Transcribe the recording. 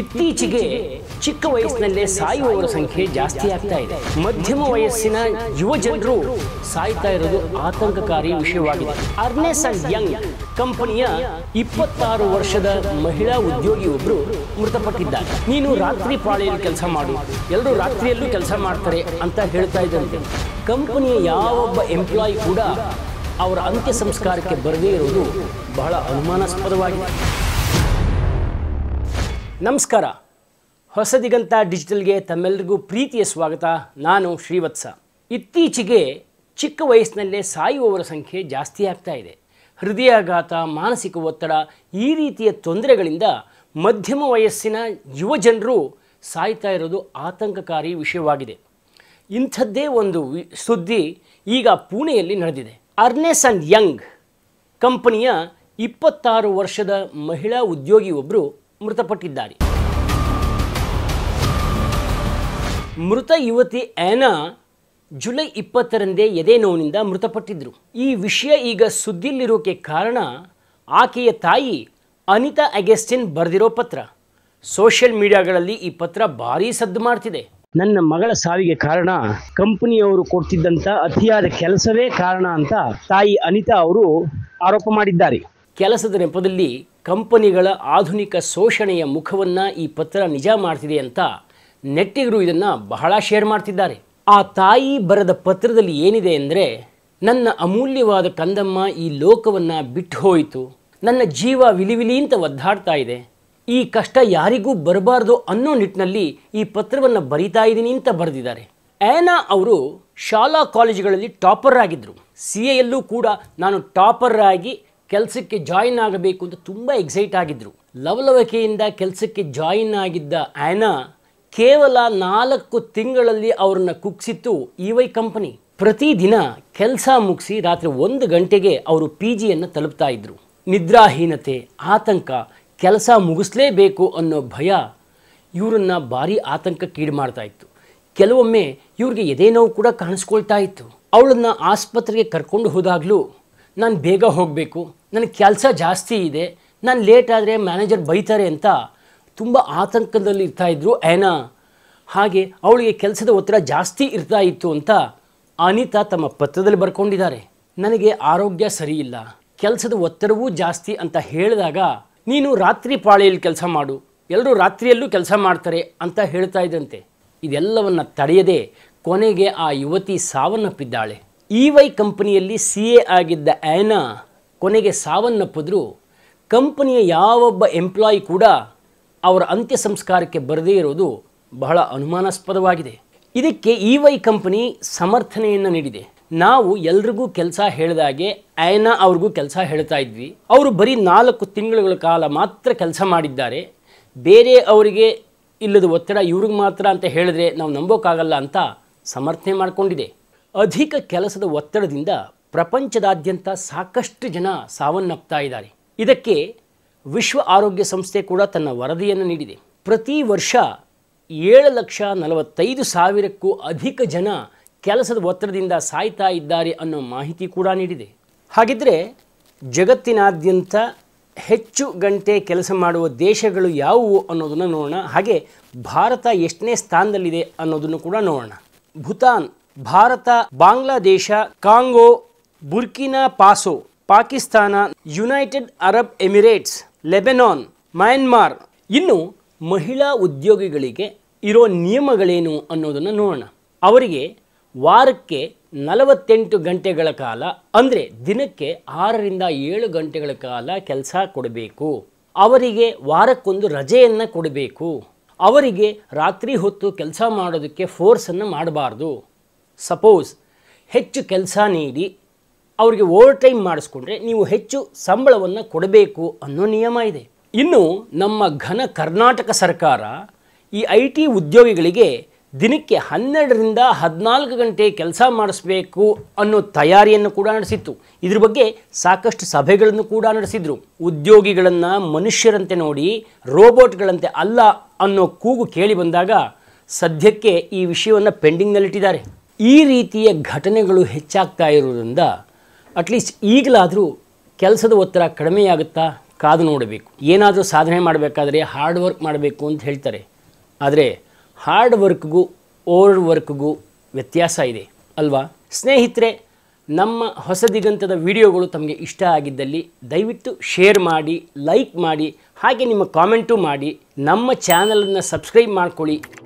ಇತ್ತೀಚೆಗೆ ಚಿಕ್ಕ ವಯಸ್ಸಿನಲ್ಲೇ ಸಾಯುವವರ ಸಂಖ್ಯೆ ಜಾಸ್ತಿ ಆಗ್ತಾ ಇದೆ ಮಧ್ಯಮ ವಯಸ್ಸಿನ ಯುವ ಜನರು ಸಾಯ್ತಾ ಇರೋದು ಆತಂಕಕಾರಿ ವಿಷಯವಾಗಿದೆ ಅರ್ನೆಸ್ ಅಂಡ್ ಯಂಗ್ ಕಂಪನಿಯ ಇಪ್ಪತ್ತಾರು ವರ್ಷದ ಮಹಿಳಾ ಉದ್ಯೋಗಿಯೊಬ್ಬರು ಮೃತಪಟ್ಟಿದ್ದಾರೆ ನೀನು ರಾತ್ರಿ ಪಾಳಿಯಲ್ಲಿ ಕೆಲಸ ಮಾಡು ಎಲ್ಲರೂ ರಾತ್ರಿಯಲ್ಲೂ ಕೆಲಸ ಮಾಡ್ತಾರೆ ಅಂತ ಹೇಳ್ತಾ ಇದ್ದಂತೆ ಕಂಪನಿಯ ಯಾವೊಬ್ಬ ಎಂಪ್ಲಾಯಿ ಕೂಡ ಅವರ ಅಂತ್ಯ ಸಂಸ್ಕಾರಕ್ಕೆ ಬರದೇ ಇರುವುದು ಬಹಳ ಅನುಮಾನಾಸ್ಪದವಾಗಿದೆ ನಮಸ್ಕಾರ ಹೊಸದಿಗಂತ ಡಿಜಿಟಲ್ಗೆ ತಮ್ಮೆಲ್ಲರಿಗೂ ಪ್ರೀತಿಯ ಸ್ವಾಗತ ನಾನು ಶ್ರೀವತ್ಸ ಇತ್ತೀಚೆಗೆ ಚಿಕ್ಕ ವಯಸ್ಸಿನಲ್ಲೇ ಸಾಯುವವರ ಸಂಖ್ಯೆ ಜಾಸ್ತಿ ಆಗ್ತಾ ಇದೆ ಹೃದಯಾಘಾತ ಮಾನಸಿಕ ಒತ್ತಡ ಈ ರೀತಿಯ ತೊಂದರೆಗಳಿಂದ ಮಧ್ಯಮ ವಯಸ್ಸಿನ ಯುವಜನರು ಸಾಯ್ತಾ ಇರೋದು ಆತಂಕಕಾರಿ ವಿಷಯವಾಗಿದೆ ಇಂಥದ್ದೇ ಒಂದು ಸುದ್ದಿ ಈಗ ಪುಣೆಯಲ್ಲಿ ನಡೆದಿದೆ ಅರ್ನೆಸ್ ಆ್ಯಂಡ್ ಯಂಗ್ ಕಂಪನಿಯ ಇಪ್ಪತ್ತಾರು ವರ್ಷದ ಮಹಿಳಾ ಉದ್ಯೋಗಿಯೊಬ್ಬರು ಮೃತಪಟ್ಟಿದ್ದಾರೆ ಮೃತ ಯುವತಿ ಆ್ಯನಾ ಜುಲೈ ಇಪ್ಪತ್ತರಂದೇ ಎದೆ ನೋವಿನಿಂದ ಮೃತಪಟ್ಟಿದ್ದರು ಈ ವಿಷಯ ಈಗ ಸುದ್ದಿಯಲ್ಲಿರೋಕೆ ಕಾರಣ ಆಕೆಯ ತಾಯಿ ಅನಿತಾ ಅಗೆಸ್ಟಿನ್ ಬರೆದಿರೋ ಪತ್ರ ಸೋಷಿಯಲ್ ಮೀಡಿಯಾಗಳಲ್ಲಿ ಈ ಪತ್ರ ಭಾರೀ ಸದ್ದು ಮಾಡ್ತಿದೆ ನನ್ನ ಮಗಳ ಸಾವಿಗೆ ಕಾರಣ ಕಂಪನಿಯವರು ಕೊಡ್ತಿದ್ದಂಥ ಅತಿಯಾದ ಕೆಲಸವೇ ಕಾರಣ ಅಂತ ತಾಯಿ ಅನಿತಾ ಅವರು ಆರೋಪ ಮಾಡಿದ್ದಾರೆ ಕೆಲಸದ ನೆಪದಲ್ಲಿ ಕಂಪನಿಗಳ ಆಧುನಿಕ ಶೋಷಣೆಯ ಮುಖವನ್ನು ಈ ಪತ್ರ ನಿಜ ಮಾಡ್ತಿದೆ ಅಂತ ನೆಟ್ಟಿಗರು ಇದನ್ನು ಬಹಳ ಶೇರ್ ಮಾಡ್ತಿದ್ದಾರೆ ಆ ತಾಯಿ ಬರೆದ ಪತ್ರದಲ್ಲಿ ಏನಿದೆ ಅಂದರೆ ನನ್ನ ಅಮೂಲ್ಯವಾದ ಕಂದಮ್ಮ ಈ ಲೋಕವನ್ನು ಬಿಟ್ಟು ಹೋಯಿತು ನನ್ನ ಜೀವ ವಿಲಿವಿಲಿ ಅಂತ ಒದ್ದಾಡ್ತಾ ಇದೆ ಈ ಕಷ್ಟ ಯಾರಿಗೂ ಬರಬಾರ್ದು ಅನ್ನೋ ನಿಟ್ಟಿನಲ್ಲಿ ಈ ಪತ್ರವನ್ನು ಬರಿತಾ ಇದ್ದೀನಿ ಅಂತ ಬರೆದಿದ್ದಾರೆ ಏನಾ ಅವರು ಶಾಲಾ ಕಾಲೇಜುಗಳಲ್ಲಿ ಟಾಪರ್ ಆಗಿದ್ದರು ಸಿ ಎಯಲ್ಲೂ ಕೂಡ ನಾನು ಟಾಪರ್ ಆಗಿ ಕೆಲಸಕ್ಕೆ ಜಾಯಿನ್ ಆಗಬೇಕು ಅಂತ ತುಂಬ ಎಕ್ಸೈಟ್ ಆಗಿದ್ದರು ಲವಲವಿಕೆಯಿಂದ ಕೆಲಸಕ್ಕೆ ಜಾಯಿನ್ ಆಗಿದ್ದ ಆ್ಯನ ಕೇವಲ ನಾಲ್ಕು ತಿಂಗಳಲ್ಲಿ ಅವರನ್ನು ಕುಗ್ಸಿತ್ತು ಇ ವೈ ಕಂಪನಿ ಪ್ರತಿದಿನ ಕೆಲಸ ಮುಗಿಸಿ ರಾತ್ರಿ ಒಂದು ಗಂಟೆಗೆ ಅವರು ಪಿ ಜಿಯನ್ನು ತಲುಪ್ತಾ ಇದ್ದರು ನಿದ್ರಾಹೀನತೆ ಆತಂಕ ಕೆಲಸ ಮುಗಿಸ್ಲೇಬೇಕು ಅನ್ನೋ ಭಯ ಇವರನ್ನು ಭಾರಿ ಆತಂಕಕ್ಕೀಡು ಮಾಡ್ತಾ ಇತ್ತು ಕೆಲವೊಮ್ಮೆ ಇವ್ರಿಗೆ ಎದೆ ನೋವು ಕೂಡ ಕಾಣಿಸ್ಕೊಳ್ತಾ ಇತ್ತು ಅವಳನ್ನು ಆಸ್ಪತ್ರೆಗೆ ಕರ್ಕೊಂಡು ಹೋದಾಗಲೂ ನಾನು ಬೇಗ ಹೋಗಬೇಕು ನನಗೆ ಕೆಲಸ ಜಾಸ್ತಿ ಇದೆ ನಾನು ಲೇಟ್ ಆದರೆ ಮ್ಯಾನೇಜರ್ ಬೈತಾರೆ ಅಂತ ತುಂಬ ಆತಂಕದಲ್ಲಿ ಇರ್ತಾಯಿದ್ರು ಏನಾ ಹಾಗೆ ಅವಳಿಗೆ ಕೆಲಸದ ಒತ್ತಡ ಜಾಸ್ತಿ ಇರ್ತಾ ಇತ್ತು ಅಂತ ಅನಿತಾ ತಮ್ಮ ಪತ್ರದಲ್ಲಿ ಬರ್ಕೊಂಡಿದ್ದಾರೆ ನನಗೆ ಆರೋಗ್ಯ ಸರಿಯಿಲ್ಲ ಕೆಲಸದ ಒತ್ತಡವೂ ಜಾಸ್ತಿ ಅಂತ ಹೇಳಿದಾಗ ನೀನು ರಾತ್ರಿ ಪಾಳೆಯಲ್ಲಿ ಕೆಲಸ ಮಾಡು ಎಲ್ಲರೂ ರಾತ್ರಿಯಲ್ಲೂ ಕೆಲಸ ಮಾಡ್ತಾರೆ ಅಂತ ಹೇಳ್ತಾ ಇದ್ದಂತೆ ಇದೆಲ್ಲವನ್ನು ತಡೆಯದೆ ಕೊನೆಗೆ ಆ ಯುವತಿ ಸಾವನ್ನಪ್ಪಿದ್ದಾಳೆ ಇ e ವೈ ಕಂಪನಿಯಲ್ಲಿ ಸಿ ಎ ಆಗಿದ್ದ ಆ್ಯನಾ ಕೊನೆಗೆ ಸಾವನ್ನಪ್ಪಿದ್ರು ಕಂಪನಿಯ ಯಾವೊಬ್ಬ ಎಂಪ್ಲಾಯಿ ಕೂಡ ಅವರ ಅಂತ್ಯ ಸಂಸ್ಕಾರಕ್ಕೆ ಬರದೇ ಇರೋದು ಬಹಳ ಅನುಮಾನಾಸ್ಪದವಾಗಿದೆ ಇದಕ್ಕೆ ಇ e ವೈ ಕಂಪನಿ ಸಮರ್ಥನೆಯನ್ನು ನೀಡಿದೆ ನಾವು ಎಲ್ರಿಗೂ ಕೆಲಸ ಹೇಳಿದಾಗೆ ಆಯನಾ ಅವ್ರಿಗೂ ಕೆಲಸ ಹೇಳ್ತಾ ಇದ್ವಿ ಅವರು ಬರೀ ನಾಲ್ಕು ತಿಂಗಳುಗಳ ಕಾಲ ಮಾತ್ರ ಕೆಲಸ ಮಾಡಿದ್ದಾರೆ ಬೇರೆ ಅವರಿಗೆ ಇಲ್ಲದ ಒತ್ತಡ ಇವ್ರಿಗೆ ಮಾತ್ರ ಅಂತ ಹೇಳಿದ್ರೆ ನಾವು ನಂಬೋಕ್ಕಾಗಲ್ಲ ಅಂತ ಸಮರ್ಥನೆ ಮಾಡಿಕೊಂಡಿದೆ ಅಧಿಕ ಕೆಲಸದ ಒತ್ತಡದಿಂದ ಪ್ರಪಂಚದಾದ್ಯಂತ ಸಾಕಷ್ಟು ಜನ ಸಾವನ್ನಪ್ತಾ ಇದ್ದಾರೆ ಇದಕ್ಕೆ ವಿಶ್ವ ಆರೋಗ್ಯ ಸಂಸ್ಥೆ ಕೂಡ ತನ್ನ ವರದಿಯನ್ನು ನೀಡಿದೆ ಪ್ರತಿ ವರ್ಷ ಏಳು ಲಕ್ಷ ನಲವತ್ತೈದು ಸಾವಿರಕ್ಕೂ ಅಧಿಕ ಜನ ಕೆಲಸದ ಒತ್ತಡದಿಂದ ಸಾಯ್ತಾ ಇದ್ದಾರೆ ಅನ್ನೋ ಮಾಹಿತಿ ಕೂಡ ನೀಡಿದೆ ಹಾಗಿದ್ದರೆ ಜಗತ್ತಿನಾದ್ಯಂತ ಹೆಚ್ಚು ಗಂಟೆ ಕೆಲಸ ಮಾಡುವ ದೇಶಗಳು ಯಾವುವು ಅನ್ನೋದನ್ನು ನೋಡೋಣ ಹಾಗೆ ಭಾರತ ಎಷ್ಟನೇ ಸ್ಥಾನದಲ್ಲಿದೆ ಅನ್ನೋದನ್ನು ಕೂಡ ನೋಡೋಣ Bhutan Bharat Bangladesh Congo Burkina Faso Pakistan United Arab Emirates Lebanon Myanmar ಇನ್ನು ಮಹಿಳಾ ಉದ್ಯೋಗಿಗಳಿಗೆ ಇರೋ ನಿಯಮಗಳೇನು ಅನ್ನೋದನ್ನು ನೋಡೋಣ ಅವರಿಗೆ ವಾರಕ್ಕೆ ನಲವತ್ತೆಂಟು ಗಂಟೆಗಳ ಕಾಲ ಅಂದರೆ ದಿನಕ್ಕೆ ಆರರಿಂದ ಏಳು ಗಂಟೆಗಳ ಕಾಲ ಕೆಲಸ ಕೊಡಬೇಕು ಅವರಿಗೆ ವಾರಕ್ಕೊಂದು ರಜೆಯನ್ನು ಕೊಡಬೇಕು ಅವರಿಗೆ ರಾತ್ರಿ ಹೊತ್ತು ಕೆಲಸ ಮಾಡೋದಕ್ಕೆ ಫೋರ್ಸನ್ನು ಮಾಡಬಾರ್ದು ಸಪೋಸ್ ಹೆಚ್ಚು ಕೆಲಸ ನೀಡಿ ಅವರಿಗೆ ಓವರ್ ಟೈಮ್ ಮಾಡಿಸ್ಕೊಂಡ್ರೆ ನೀವು ಹೆಚ್ಚು ಸಂಬಳವನ್ನು ಕೊಡಬೇಕು ಅನ್ನೋ ನಿಯಮ ಇದೆ ಇನ್ನು ನಮ್ಮ ಘನ ಕರ್ನಾಟಕ ಸರ್ಕಾರ ಈ ಐ ಟಿ ಉದ್ಯೋಗಿಗಳಿಗೆ ದಿನಕ್ಕೆ ಹನ್ನೆರಡರಿಂದ ಹದಿನಾಲ್ಕು ಗಂಟೆ ಕೆಲಸ ಮಾಡಿಸ್ಬೇಕು ಅನ್ನೋ ತಯಾರಿಯನ್ನು ಕೂಡ ನಡೆಸಿತ್ತು ಇದ್ರ ಬಗ್ಗೆ ಸಾಕಷ್ಟು ಸಭೆಗಳನ್ನು ಕೂಡ ನಡೆಸಿದರು ಉದ್ಯೋಗಿಗಳನ್ನು ಮನುಷ್ಯರಂತೆ ನೋಡಿ ರೋಬೋಟ್ಗಳಂತೆ ಅಲ್ಲ ಅನ್ನೋ ಕೂಗು ಕೇಳಿ ಬಂದಾಗ ಸದ್ಯಕ್ಕೆ ಈ ವಿಷಯವನ್ನು ಪೆಂಡಿಂಗ್ನಲ್ಲಿಟ್ಟಿದ್ದಾರೆ ಈ ರೀತಿಯ ಘಟನೆಗಳು ಹೆಚ್ಚಾಗ್ತಾ ಇರೋದ್ರಿಂದ ಅಟ್ಲೀಸ್ಟ್ ಈಗಲಾದರೂ ಕೆಲಸದ ಒತ್ತಡ ಕಡಿಮೆಯಾಗುತ್ತಾ ಕಾದು ನೋಡಬೇಕು ಏನಾದರೂ ಸಾಧನೆ ಮಾಡಬೇಕಾದ್ರೆ ಹಾರ್ಡ್ ವರ್ಕ್ ಮಾಡಬೇಕು ಅಂತ ಹೇಳ್ತಾರೆ ಆದರೆ ಹಾರ್ಡ್ ವರ್ಕ್ಗೂ ಓವರ್ ವರ್ಕ್ಗೂ ವ್ಯತ್ಯಾಸ ಇದೆ ಅಲ್ವಾ ಸ್ನೇಹಿತರೆ ನಮ್ಮ ಹೊಸ ದಿಗಂತದ ವಿಡಿಯೋಗಳು ತಮಗೆ ಇಷ್ಟ ಆಗಿದ್ದಲ್ಲಿ ದಯವಿಟ್ಟು ಶೇರ್ ಮಾಡಿ ಲೈಕ್ ಮಾಡಿ ಹಾಗೆ ನಿಮ್ಮ ಕಾಮೆಂಟು ಮಾಡಿ ನಮ್ಮ ಚಾನಲನ್ನು ಸಬ್ಸ್ಕ್ರೈಬ್ ಮಾಡ್ಕೊಳ್ಳಿ